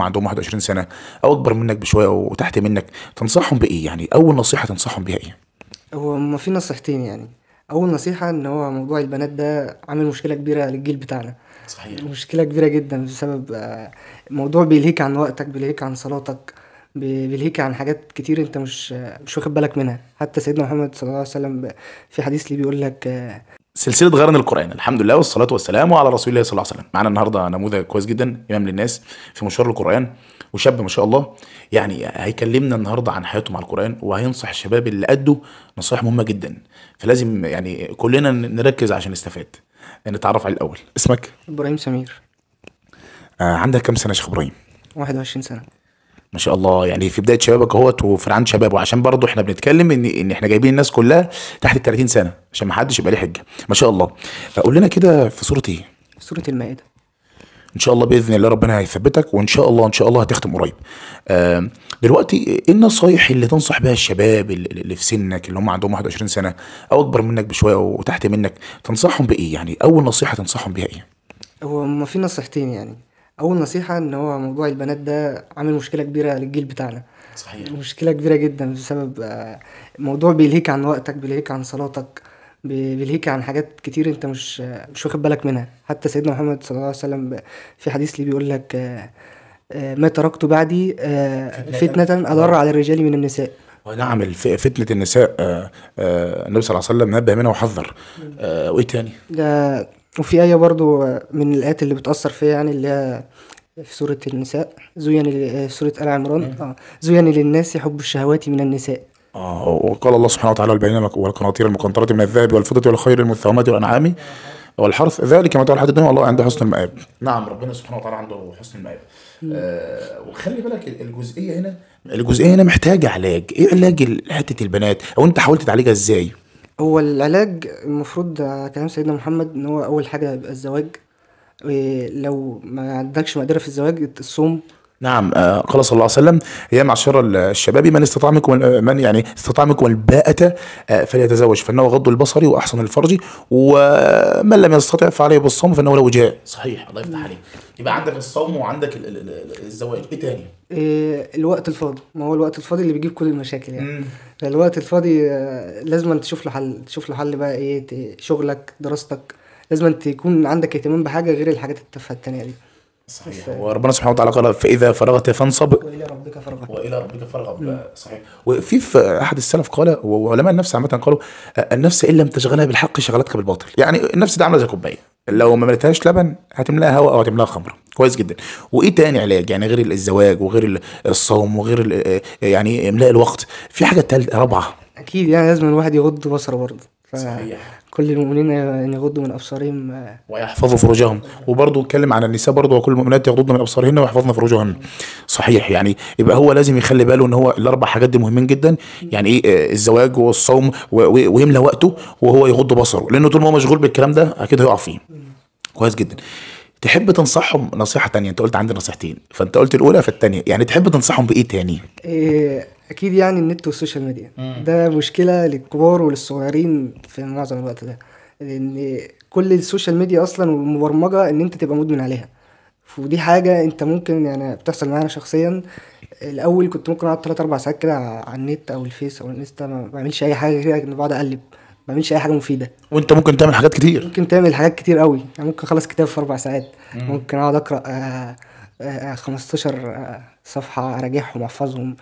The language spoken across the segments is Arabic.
عندهم 21 سنه او اكبر منك بشويه او تحت منك تنصحهم بايه يعني اول نصيحه تنصحهم بيها ايه هو ما في نصيحتين يعني اول نصيحه ان هو موضوع البنات ده عامل مشكله كبيره للجيل بتاعنا صحيح مشكله كبيره جدا بسبب آه، موضوع بيلهيك عن وقتك بيلهيك عن صلاتك بيلهيك عن حاجات كتير انت مش مش واخد بالك منها حتى سيدنا محمد صلى الله عليه وسلم في حديث ليه بيقول لك سلسلة غرن القرآن الحمد لله والصلاة والسلام على رسول الله صلى الله عليه وسلم معانا النهاردة نموذج كويس جدا إمام للناس في مشوار القرآن وشاب ما شاء الله يعني هيكلمنا النهاردة عن حياته مع القرآن وهينصح الشباب اللي قده نصائح مهمة جدا فلازم يعني كلنا نركز عشان نستفاد نتعرف عليه الأول اسمك؟ إبراهيم سمير آه عندك كم سنة يا شيخ إبراهيم؟ 21 سنة ما شاء الله يعني في بدايه شبابك اهوت وفرعان شبابه عشان برضه احنا بنتكلم ان ان احنا جايبين الناس كلها تحت ال 30 سنه عشان ما حدش يبقى ليه حجه ما شاء الله فقول لنا كده في سوره ايه؟ سوره المائده ان شاء الله باذن الله ربنا هيثبتك وان شاء الله ان شاء الله هتختم قريب دلوقتي ايه النصايح اللي تنصح بها الشباب اللي في سنك اللي هم عندهم 21 سنه او اكبر منك بشويه وتحت منك تنصحهم بايه يعني اول نصيحه تنصحهم بيها ايه هو ما في نصيحتين يعني اول نصيحه ان هو موضوع البنات ده عامل مشكله كبيره للجيل بتاعنا صحيح مشكله كبيره جدا بسبب آه، موضوع بيلهيك عن وقتك بيلهيك عن صلاتك بيلهيك عن حاجات كتير انت مش مش واخد بالك منها حتى سيدنا محمد صلى الله عليه وسلم في حديث لي بيقول لك آه، آه، ما تركت بعدي فتنه اضر على الرجال من النساء نعم فتنة النساء النبي صلى الله عليه وسلم نبه منها وحذر وايه تاني؟ ده وفي آية برضو من الآيات اللي بتأثر فيا يعني اللي هي في سورة النساء زين آه، سورة آل عمران آه. زين للناس حب الشهوات من النساء آه وقال الله سبحانه وتعالى والبينة والقناطير المقنطرة من الذهب والفضة والخير المثومات والأنعام والحرث ذلك ما تقول حد الدنيا والله عنده حسن المآب نعم ربنا سبحانه وتعالى عنده حسن المآب آه وخلي بالك الجزئية هنا الجزئية هنا محتاجة علاج ايه علاج حتة البنات او انت حاولت تعالجها ازاي هو العلاج المفروض كلام سيدنا محمد إن هو أول حاجة يبقى الزواج إيه، لو ما عندكش مقدرة في الزواج الصوم نعم آه، قال صلى الله عليه وسلم يا معشر الشباب من استطاع منكم آه، من يعني استطاع منكم الباءة آه، فليتزوج فانه غض البصر واحسن الفرج ومن لم يستطع فعليه بالصوم فانه له وجاء صحيح الله يفتح عليك يبقى عندك الصوم وعندك الزواج ايه تاني؟ إيه، الوقت الفاضي ما هو الوقت الفاضي اللي بيجيب كل المشاكل يعني الوقت الفاضي لازم تشوف له حل تشوف له حل بقى ايه شغلك دراستك لازم تكون عندك اهتمام بحاجه غير الحاجات التافهه التانيه دي صحيح وربنا سبحانه وتعالى قال فاذا فرغت فانصب والى ربك فارغب والى ربك فارغب نعم. صحيح وفي احد السلف قال وعلماء النفس عامه قالوا النفس ان لم تشغلها بالحق شغلتك بالباطل يعني النفس دي عامله زي كوبايه لو ما ملتهاش لبن هتملاها هواء او هتملاها خمره كويس جدا وايه تاني علاج يعني غير الزواج وغير الصوم وغير آه، يعني املاء الوقت في حاجه ثالثه رابعه اكيد يعني لازم الواحد يغض بصره برضه صحيح كل المؤمنين ان يغضوا من ابصارهم آه، ويحفظوا فروجهم وبرضه اتكلم عن النساء برضه وكل المؤمنات يغضن من ابصارهن ويحفظن فروجهن صحيح يعني يبقى هو لازم يخلي باله ان هو الاربع حاجات دي مهمين جدا يعني ايه آه، الزواج والصوم ويملى وقته وهو يغض بصره لانه طول ما هو مشغول بالكلام ده اكيد هيقع فيه كويس جدا تحب تنصحهم نصيحه تانية انت قلت عندي نصيحتين فانت قلت الاولى فالتانية يعني تحب تنصحهم بايه تاني إيه اكيد يعني النت والسوشيال ميديا مم. ده مشكله للكبار وللصغيرين في معظم الوقت ده لان كل السوشيال ميديا اصلا مبرمجه ان انت تبقى مدمن عليها ودي حاجه انت ممكن يعني بتحصل معايا شخصيا الاول كنت ممكن اقعد 3 4 ساعات كده على النت او الفيس او الانستا ما بعملش اي حاجه غير ان بقعد اقلب ما بعملش اي حاجه مفيده وانت ممكن تعمل حاجات كتير ممكن تعمل حاجات كتير قوي يعني ممكن اخلص كتاب في اربع ساعات مم. ممكن اقعد اقرا آآ آآ 15 صفحه اراجعهم واحفظهم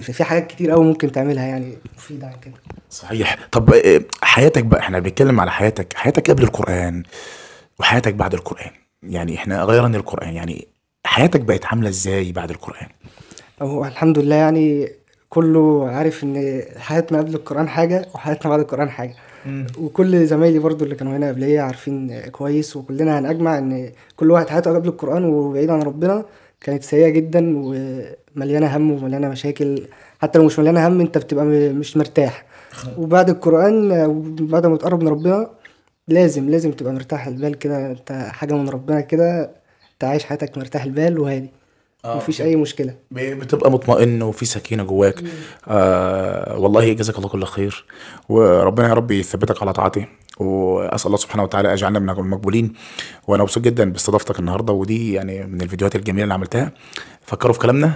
في حاجات كتير قوي ممكن تعملها يعني مفيده عن كده صحيح طب آه، حياتك بقى احنا بنتكلم على حياتك حياتك قبل القران وحياتك بعد القران يعني احنا غيرنا القران يعني حياتك بقت عامله ازاي بعد القران هو الحمد لله يعني كله عارف ان حياتنا قبل القران حاجه وحياتنا بعد القران حاجه مم. وكل زمايلي برضو اللي كانوا هنا قبليه عارفين كويس وكلنا هنجمع ان كل واحد حياته قبل القران وبعيد عن ربنا كانت سيئه جدا ومليانه هم ومليانه مشاكل حتى لو مش مليانه هم انت بتبقى مش مرتاح وبعد القران وبعد ما تقرب من ربنا لازم لازم تبقى مرتاح البال كده انت حاجه من ربنا كده انت عايش حياتك مرتاح البال وهادي آه مفيش اي مشكله بتبقى مطمئن وفي سكينه جواك آه والله جزاك الله كل خير وربنا يا رب يثبتك على طاعته واسال الله سبحانه وتعالى اجعلنا من المقبولين وانا مبسوط جدا باستضافتك النهارده ودي يعني من الفيديوهات الجميله اللي عملتها فكروا في كلامنا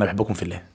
انا بحبكم في الله